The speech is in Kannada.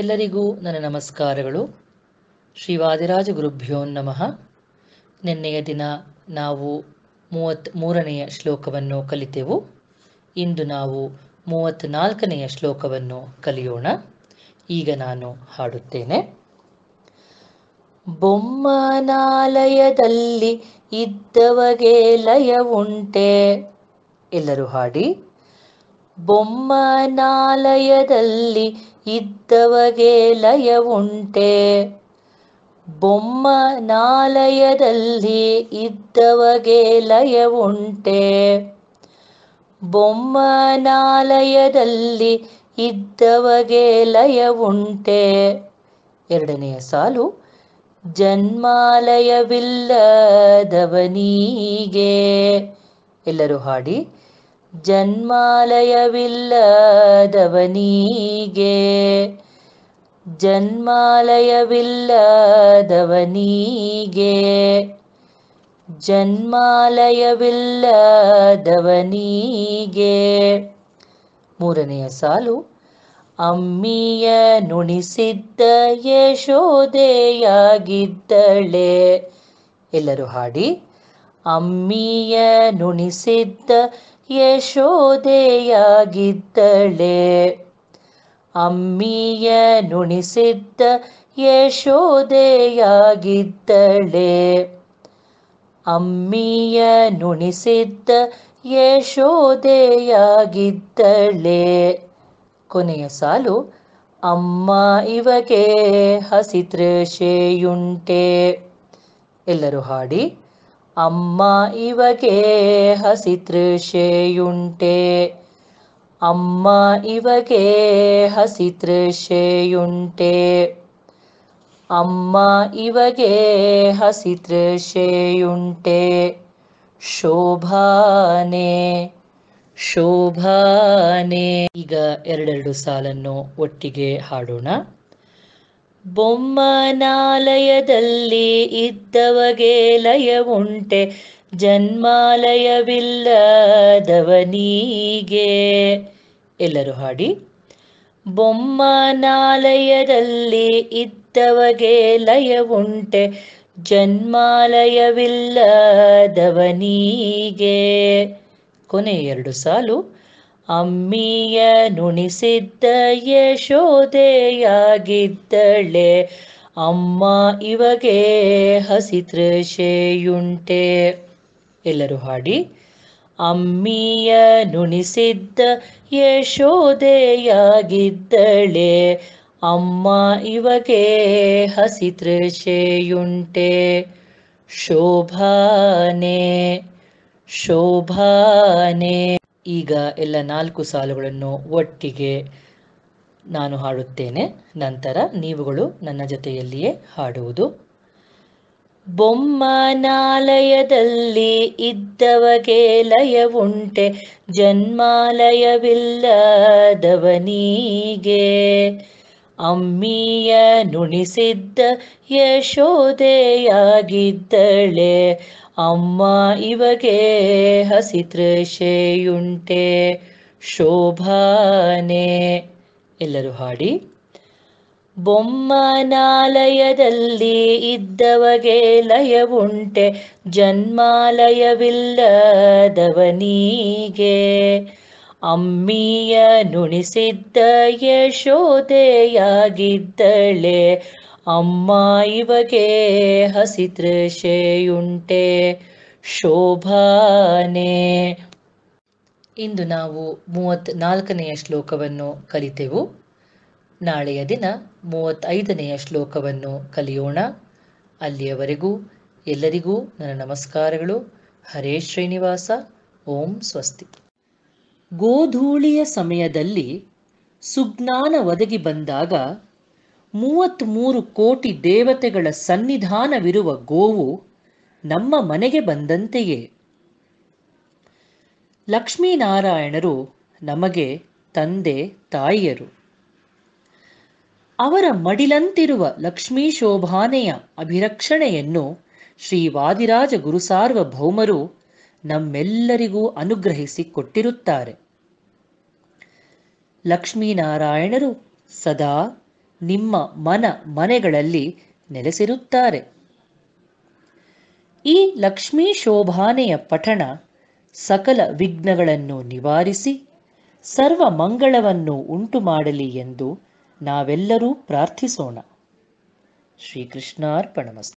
ಎಲ್ಲರಿಗೂ ನನ್ನ ನಮಸ್ಕಾರಗಳು ಶ್ರೀವಾದಿರಾಜ ಗುರುಭ್ಯೋ ನಮಃ ನಿನ್ನೆಯ ದಿನ ನಾವು ಮೂವತ್ತ್ ಮೂರನೆಯ ಶ್ಲೋಕವನ್ನು ಕಲಿತೆವು ಇಂದು ನಾವು ನಾಲ್ಕನೆಯ ಶ್ಲೋಕವನ್ನು ಕಲಿಯೋಣ ಈಗ ನಾನು ಹಾಡುತ್ತೇನೆ ಬೊಮ್ಮನಾಲಯದಲ್ಲಿ ಇದ್ದವಗೆ ಲಯ ಉಂಟೆ ಎಲ್ಲರೂ ಹಾಡಿ ಬೊಮ್ಮನಾಲಯದಲ್ಲಿ ಇದ್ದವಗೆ ಲಯವುಂಟೆ ಬೊಮ್ಮ ನಾಲಯದಲ್ಲಿ ಇದ್ದವಗೆ ಲಯವುಂಟೆ ಬೊಮ್ಮನಾಲಯದಲ್ಲಿ ಇದ್ದವಗೆ ಲಯವುಂಟೆ ಎರಡನೆಯ ಸಾಲು ಜನ್ಮಾಲಯವಿಲ್ಲದವನೀಗೆ ಎಲ್ಲರೂ ಹಾಡಿ ಜನ್ಮಾಲಯವಿಲ್ಲದವನಿಗೆ ಜನ್ಮಾಲಯವಿಲ್ಲದವನಿಗೆ ಜನ್ಮಾಲಯವಿಲ್ಲದವನಿಗೆ ಮೂರನೆಯ ಸಾಲು ಅಮ್ಮಿಯ ನುಣಿಸಿದ್ದ ಯಶೋದೆಯಾಗಿದ್ದಳೆ ಎಲ್ಲರೂ ಹಾಡಿ ಅಮ್ಮಿಯ ನುಣಿಸಿದ್ದ ಯಶೋದೆಯಾಗಿದ್ದಳೆ ಅಮ್ಮಿಯ ನುಣಿಸಿದ್ದ ಯಶೋದೆಯಾಗಿದ್ದಳೆ ಅಮ್ಮಿಯ ನುಣಿಸಿದ್ದ ಯಶೋದೆಯಾಗಿದ್ದಳೆ ಕೊನೆಯ ಸಾಲು ಅಮ್ಮ ಇವಗೆ ಹಸಿತೃಷೆಯುಂಟೆ ಎಲ್ಲರೂ ಹಾಡಿ ಅಮ್ಮ ಇವಗೆ ಹಸಿತೃಷೆಯುಂಟೆ ಅಮ್ಮ ಇವಗೆ ಹಸಿತೃಷೆಯುಂಟೆ ಅಮ್ಮ ಇವಗೆ ಹಸಿತೃಷೆಯುಂಟೆ ಶೋಭಾನೆ ಶೋಭಾನೆ ಈಗ ಎರಡೆರಡು ಸಾಲನ್ನು ಒಟ್ಟಿಗೆ ಹಾಡೋಣ ಬೊಮ್ಮನಾಲಯದಲ್ಲಿ ಇದ್ದವಗೆ ಲಯವುಂಟೆ ಜನ್ಮಾಲಯವಿಲ್ಲದವನೀಗೆ ಎಲ್ಲರೂ ಹಾಡಿ ಬೊಮ್ಮನಾಲಯದಲ್ಲಿ ಇದ್ದವಗೆ ಲಯವುಂಟೆ ಜನ್ಮಾಲಯವಿಲ್ಲದವನೀಗೆ ಕೊನೆ ಎರಡು ಸಾಲು ಅಮ್ಮಿಯ ನುಣಿಸಿದ್ದ ಯಶೋದೆಯಾಗಿದ್ದಳೆ ಅಮ್ಮ ಇವಗೆ ಹಸಿತೃಷೆಯುಂಟೆ ಎಲ್ಲರೂ ಹಾಡಿ ಅಮ್ಮಿಯ ನುಣಿಸಿದ್ದ ಯಶೋದೆಯಾಗಿದ್ದಳೆ ಅಮ್ಮ ಇವಗೆ ಹಸಿತೃಷೆಯುಂಟೆ ಶೋಭಾನೆ ಶೋಭಾನೆ ಈಗ ಎಲ್ಲ ನಾಲ್ಕು ಸಾಲುಗಳನ್ನು ಒಟ್ಟಿಗೆ ನಾನು ಹಾಡುತ್ತೇನೆ ನಂತರ ನೀವುಗಳು ನನ್ನ ಜೊತೆಯಲ್ಲಿಯೇ ಹಾಡುವುದು ಬೊಮ್ಮನಾಲಯದಲ್ಲಿ ಇದ್ದವಗೆ ಲಯವುಂಟೆ ಜನ್ಮಾಲಯವಿಲ್ಲದವನೀಗೆ ಅಮ್ಮಿಯ ನುಣಿಸಿದ್ದ ಯಶೋದೆಯಾಗಿದ್ದಳೆ ಅಮ್ಮ ಇವಗೆ ಹಸಿತೃಷೆಯುಂಟೆ ಶೋಭಾನೆ ಎಲ್ಲರೂ ಹಾಡಿ ಬೊಮ್ಮನಾಲಯದಲ್ಲಿ ಇದ್ದವಗೆ ಲಯವುಂಟೆ ಜನ್ಮಾಲಯವಿಲ್ಲದವನೀಗೆ ಅಮ್ಮಿಯ ನುಣಿಸಿದ್ದ ಯಶೋದೆಯಾಗಿದ್ದಳೆ ಅಮ್ಮ ಇವಗೆ ಹಸಿತೃಷೆಯುಂಟೆ ಶೋಭಾನೆ ಇಂದು ನಾವು ನಾಲ್ಕನೆಯ ಶ್ಲೋಕವನ್ನು ಕಲಿತೆವು ನಾಳೆಯ ದಿನ ಮೂವತ್ತೈದನೆಯ ಶ್ಲೋಕವನ್ನು ಕಲಿಯೋಣ ಅಲ್ಲಿಯವರೆಗೂ ಎಲ್ಲರಿಗೂ ನನ್ನ ನಮಸ್ಕಾರಗಳು ಹರೇ ಶ್ರೀನಿವಾಸ ಓಂ ಸ್ವಸ್ತಿ ಗೋಧೂಳಿಯ ಸಮಯದಲ್ಲಿ ಸುಜ್ಞಾನ ಒದಗಿ ಬಂದಾಗ ಮೂರು ಕೋಟಿ ದೇವತೆಗಳ ಸನ್ನಿಧಾನವಿರುವ ಗೋವು ನಮ್ಮ ಮನೆಗೆ ಬಂದಂತೆಯೇ ಲಕ್ಷ್ಮೀನಾರಾಯಣರು ನಮಗೆ ತಂದೆ ತಾಯಿಯರು ಅವರ ಮಡಿಲಂತಿರುವ ಲಕ್ಷ್ಮೀ ಶೋಭಾನೆಯ ಅಭಿರಕ್ಷಣೆಯನ್ನು ಶ್ರೀವಾದಿರಾಜ ಗುರುಸಾರ್ವಭೌಮರು ನಮ್ಮೆಲ್ಲರಿಗೂ ಅನುಗ್ರಹಿಸಿ ಕೊಟ್ಟಿರುತ್ತಾರೆ ಲಕ್ಷ್ಮೀನಾರಾಯಣರು ಸದಾ ನಿಮ್ಮ ಮನ ಮನೆಗಳಲ್ಲಿ ನೆಲೆಸಿರುತ್ತಾರೆ ಈ ಲಕ್ಷ್ಮೀ ಶೋಭಾನೆಯ ಪಠಣ ಸಕಲ ವಿಘ್ನಗಳನ್ನು ನಿವಾರಿಸಿ ಸರ್ವ ಮಂಗಳವನ್ನು ಉಂಟು ಮಾಡಲಿ ಎಂದು ನಾವೆಲ್ಲರೂ ಪ್ರಾರ್ಥಿಸೋಣ ಶ್ರೀಕೃಷ್ಣಾರ್ಪಣಮಸ್ತು